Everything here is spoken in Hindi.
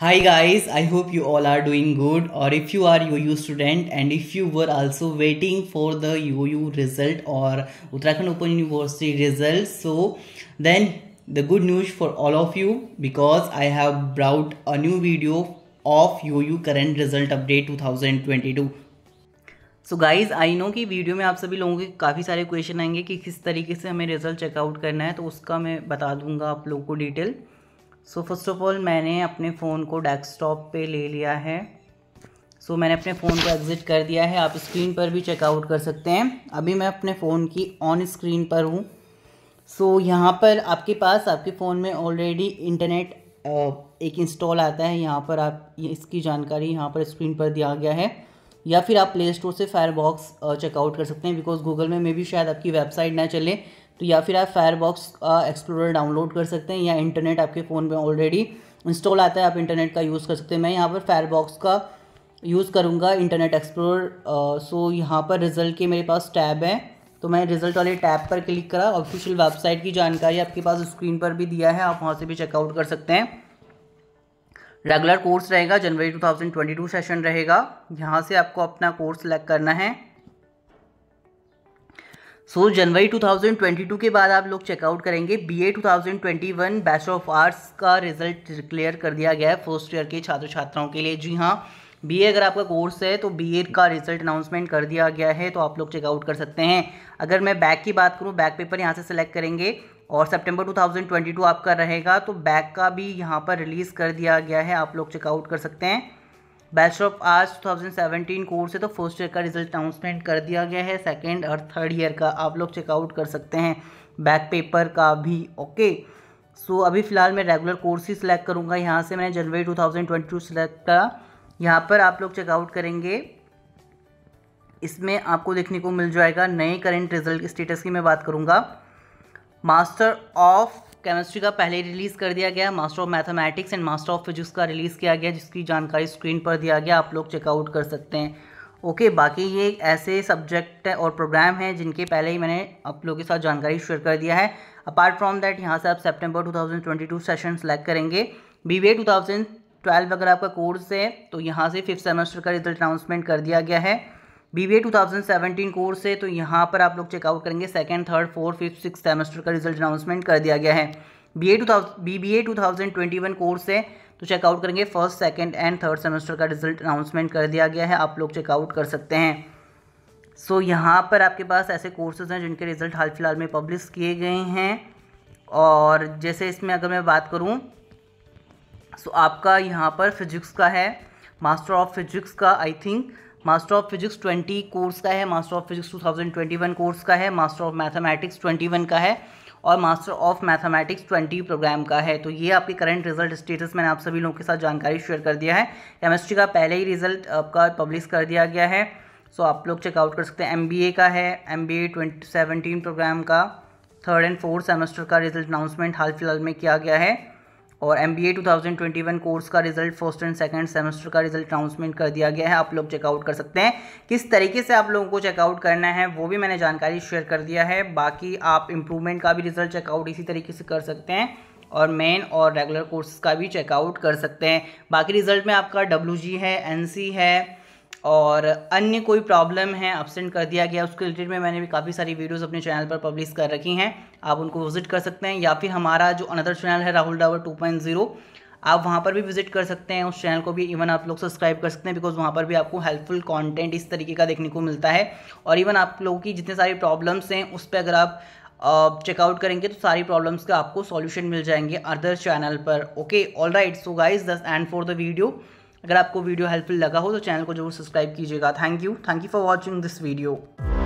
high guys I hope you all are doing good और if you are U U student and if you were also waiting for the U U result और Uttarakhand open university result so then the good news for all of you because I have brought a new video of U U current result update two thousand twenty two so guys I know कि वीडियो में आप सभी लोगों के काफ़ी सारे क्वेश्चन आएंगे कि किस तरीके से हमें रिजल्ट चेकआउट करना है तो उसका मैं बता दूंगा आप लोगों को detail so first of all मैंने अपने फ़ोन को डेस्कटॉप पे ले लिया है सो so, मैंने अपने फ़ोन को एग्ज़िट कर दिया है आप स्क्रीन पर भी चेकआउट कर सकते हैं अभी मैं अपने फ़ोन की ऑन स्क्रीन पर हूँ सो so, यहाँ पर आपके पास आपके फ़ोन में ऑलरेडी इंटरनेट एक इंस्टॉल आता है यहाँ पर आप इसकी जानकारी यहाँ पर स्क्रीन पर दिया गया है या फिर आप प्ले स्टोर से फायरबॉक्स चेकआउट कर सकते हैं बिकॉज गूगल में मे भी शायद आपकी वेबसाइट ना चले तो या फिर आप फायरबॉक्स का एक्सप्लोरर डाउनलोड कर सकते हैं या इंटरनेट आपके फ़ोन में ऑलरेडी इंस्टॉल आता है आप इंटरनेट का यूज़ कर सकते हैं मैं यहाँ पर फायरबॉक्स का यूज़ करूँगा इंटरनेट एक्सप्लोरर सो यहाँ पर रिज़ल्ट के मेरे पास टैब है तो मैं रिज़ल्ट वाले टैब पर क्लिक करा ऑफिशियल वेबसाइट की जानकारी आपके पास स्क्रीन पर भी दिया है आप वहाँ से भी चेकआउट कर सकते हैं रेगुलर कोर्स रहेगा जनवरी 2022 सेशन रहेगा यहाँ से आपको अपना कोर्स सेलेक्ट करना है सो so, जनवरी 2022 के बाद आप लोग चेकआउट करेंगे B A two bachelor of arts का रिजल्ट डिक्लेयर कर दिया गया है फर्स्ट ईयर के छात्र छात्राओं के लिए जी हाँ बी अगर आपका कोर्स है तो बी का रिजल्ट अनाउंसमेंट कर दिया गया है तो आप लोग चेकआउट कर सकते हैं अगर मैं बैक की बात करूँ बैक पेपर यहाँ से सिलेक्ट करेंगे और सितंबर 2022 आपका रहेगा तो बैक का भी यहाँ पर रिलीज़ कर दिया गया है आप लोग चेकआउट कर सकते हैं बैचलर ऑफ आर्ट्स 2017 कोर्स है तो फर्स्ट ईयर का रिजल्ट अनाउंसमेंट कर दिया गया है सेकेंड और थर्ड ईयर का आप लोग चेकआउट कर सकते हैं बैक पेपर का भी ओके सो so, अभी फ़िलहाल मैं रेगुलर कोर्स ही सिलेक्ट करूँगा यहाँ से मैंने जनवरी 2022 सिलेक्ट करा यहाँ पर आप लोग चेकआउट करेंगे इसमें आपको देखने को मिल जाएगा नए करेंट रिजल्ट स्टेटस की मैं बात करूँगा मास्टर ऑफ केमिस्ट्री का पहले रिलीज़ कर दिया गया master of mathematics and master of physics का रिलीज़ किया गया जिसकी जानकारी स्क्रीन पर दिया गया आप लोग चेकआउट कर सकते हैं ओके बाकी ये ऐसे सब्जेक्ट और प्रोग्राम हैं जिनके पहले ही मैंने आप लोगों के साथ जानकारी शेयर कर दिया है अपार्ट फ्रॉम दैट यहाँ से आप सेप्टेम्बर टू सेशन सेलेक्ट करेंगे बी वे टू अगर आपका कोर्स है तो यहाँ से फिफ्थ सेमेस्टर का रिजल्ट अनाउंसमेंट कर दिया गया है बी बी कोर्स है तो यहाँ पर आप लोग चेकआउट करेंगे second third fourth fifth six semester का रिजल्ट अनाउंसमेंट कर दिया गया है B A two B B thousand twenty one course है तो चेकआउट करेंगे first second and third semester का रिजल्ट अनाउंसमेंट कर दिया गया है आप लोग चेकआउट कर सकते हैं सो so, यहाँ पर आपके पास ऐसे कोर्सेज हैं जिनके रिज़ल्ट हाल फिलहाल में पब्लिश किए गए हैं और जैसे इसमें अगर मैं बात करूँ सो so, आपका यहाँ पर फिजिक्स का है मास्टर ऑफ फिजिक्स का I think master of physics 20 course का है मास्टर ऑफ फिजिक्स 2021 कोर्स का है मास्टर ऑफ मैथमेटिक्स 21 का है और मास्टर ऑफ मैथमेटिक्स 20 प्रोग्राम का है तो ये आपके करंट रिजल्ट स्टेटस मैंने आप सभी लोगों के साथ जानकारी शेयर कर दिया है केमिस्ट्री का पहले ही रिजल्ट आपका पब्लिश कर दिया गया है सो आप लोग चेकआउट कर सकते हैं एम का है एम बी प्रोग्राम का थर्ड एंड फोर्थ सेमेस्टर का रिजल्ट अनाउंसमेंट हाल फिलहाल में किया गया है और M B A two thousand twenty one course का result first and second semester का रिजल्ट अनाउंसमेंट कर दिया गया है आप लोग चेकआउट कर सकते हैं किस तरीके से आप लोगों को चेकआउट करना है वो भी मैंने जानकारी शेयर कर दिया है बाकी आप इम्प्रूवमेंट का भी रिजल्ट चेकआउट इसी तरीके से कर सकते हैं और मेन और रेगुलर कोर्स का भी चेकआउट कर सकते हैं बाकी रिजल्ट में आपका डब्ल्यू है एन है और अन्य कोई प्रॉब्लम है अपसेंट कर दिया गया उसके रिलेटेड में मैंने भी काफ़ी सारी वीडियोस अपने चैनल पर पब्लिश कर रखी हैं आप उनको विजिट कर सकते हैं या फिर हमारा जो अनदर चैनल है Rahul Dawar two point zero आप वहाँ पर भी विजिट कर सकते हैं उस चैनल को भी इवन आप लोग सब्सक्राइब कर सकते हैं बिकॉज वहाँ पर भी आपको हेल्पफुल कॉन्टेंट इस तरीके का देखने को मिलता है और इवन आप लोगों की जितने सारी प्रॉब्लम्स हैं उस पर अगर आप चेकआउट करेंगे तो सारी प्रॉब्लम्स का आपको सॉल्यूशन मिल जाएंगे अदर चैनल पर okay all right so guys this and for the video अगर आपको वीडियो हेल्पफुल लगा हो तो चैनल को जरूर सब्सक्राइब कीजिएगा thank you thank you for watching this video